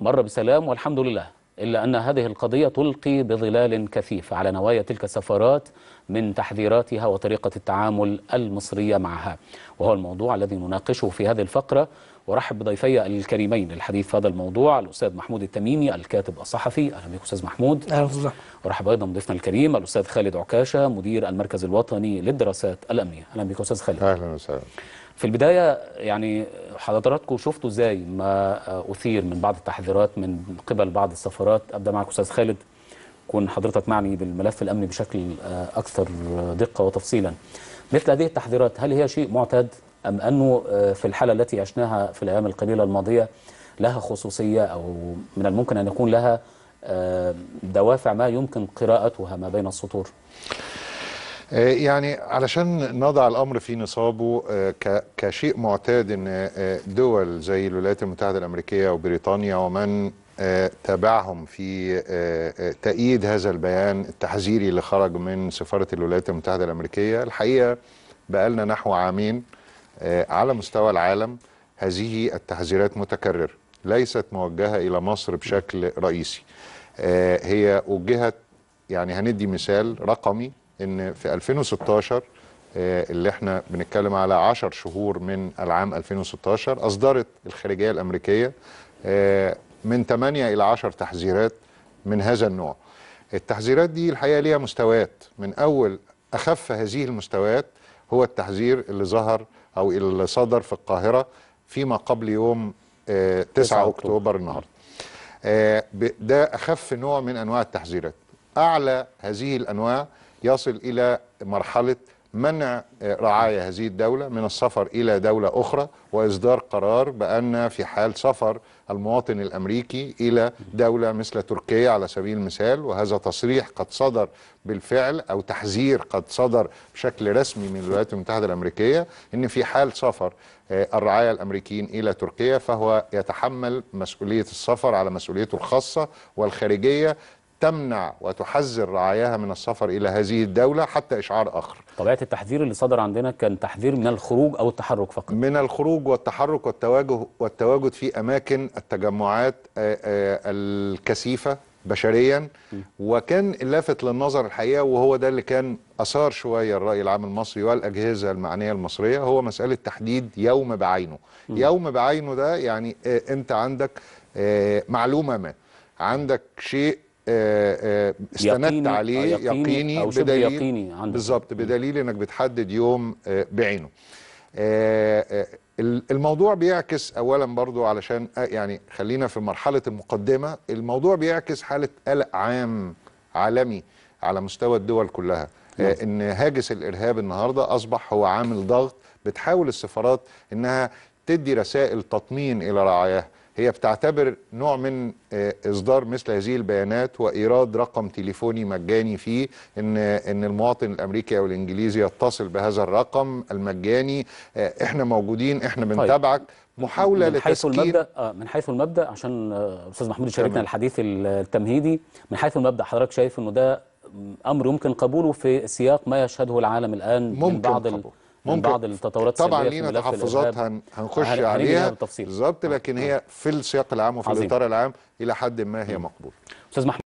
مر بسلام والحمد لله إلا أن هذه القضية تلقي بظلال كثيف على نوايا تلك السفارات من تحذيراتها وطريقة التعامل المصرية معها وهو الموضوع الذي نناقشه في هذه الفقرة ورحب بضيفي الكريمين للحديث في هذا الموضوع الأستاذ محمود التميمي الكاتب الصحفي أهلا بك أستاذ محمود أهلا وسهلا ورحب أيضا بضيفنا الكريم الأستاذ خالد عكاشة مدير المركز الوطني للدراسات الأمنية أهلا بك أستاذ خالد أهلا وسهلا في البداية يعني حضراتكم شفتوا ازاي ما أثير من بعض التحذيرات من قبل بعض السفارات أبدأ معك أستاذ خالد كون حضرتك معني بالملف الأمني بشكل أكثر دقة وتفصيلا مثل هذه التحذيرات هل هي شيء معتاد أم أنه في الحالة التي عشناها في الأيام القليلة الماضية لها خصوصية أو من الممكن أن يكون لها آه، دوافع ما يمكن قراءتها ما بين السطور آه، يعني علشان نضع الامر في نصابه آه، كشيء معتاد ان آه، دول زي الولايات المتحده الامريكيه وبريطانيا ومن تابعهم في تأييد هذا البيان التحذيري اللي خرج من سفاره الولايات المتحده الامريكيه الحقيقه بقالنا نحو عامين على مستوى العالم هذه التحذيرات متكرره ليست موجهه الى مصر بشكل رئيسي هي وجهت يعني هندي مثال رقمي ان في 2016 آه، اللي احنا بنتكلم على 10 شهور من العام 2016 اصدرت الخارجيه الامريكيه آه، من 8 الى 10 تحذيرات من هذا النوع. التحذيرات دي الحقيقه ليها مستويات من اول اخف هذه المستويات هو التحذير اللي ظهر او اللي صدر في القاهره فيما قبل يوم 9, آه، 9 اكتوبر النهارده. ده اخف نوع من انواع التحذيرات. اعلى هذه الانواع يصل إلى مرحلة منع رعايا هذه الدولة من السفر إلى دولة أخرى وإصدار قرار بأن في حال سفر المواطن الأمريكي إلى دولة مثل تركيا على سبيل المثال وهذا تصريح قد صدر بالفعل أو تحذير قد صدر بشكل رسمي من الولايات المتحدة الأمريكية أن في حال سفر آه، الرعايا الأمريكيين إلى تركيا فهو يتحمل مسؤولية السفر على مسؤوليته الخاصة والخارجية تمنع وتحذر رعاياها من السفر الى هذه الدوله حتى اشعار اخر. طبيعه التحذير اللي صدر عندنا كان تحذير من الخروج او التحرك فقط. من الخروج والتحرك والتواجد والتواجد في اماكن التجمعات آه، آه، الكثيفه بشريا وكان اللافت للنظر الحقيقه وهو ده اللي كان اثار شويه الراي العام المصري والاجهزه المعنيه المصريه هو مساله تحديد يوم بعينه. يوم بعينه ده يعني آه، انت عندك معلومه ما عندك شيء آه، آه، استندت يقيني آه، عليه يقيني, أو بدليل يقيني بالظبط بدليل انك بتحدد يوم بعينه الموضوع بيعكس اولا برضو علشان يعني خلينا في مرحله المقدمه الموضوع بيعكس حاله قلق عام عالمي على مستوى الدول كلها نعم. ان هاجس الارهاب النهارده اصبح هو عامل ضغط بتحاول السفارات انها تدي رسائل تطمين الى رعاياها هي بتعتبر نوع من آه، اصدار مثل هذه البيانات وايراد رقم تليفوني مجاني فيه ان ان المواطن الامريكي او الانجليزي يتصل بهذا الرقم المجاني آه، احنا موجودين احنا طيب. بنتابعك محاوله من حيث المبدا آه من حيث المبدا عشان آه، استاذ محمود شاركنا الحديث التمهيدي من حيث المبدا حضرتك شايف انه ده امر يمكن قبوله في سياق ما يشهده العالم الان ممكن من بعض قبول. ممكن بعض التطورات طبعا لينا تحفظات هن... هنخش هن... عليها بالظبط لكن هي في السياق العام وفي الاطار العام الى حد ما هي مقبوله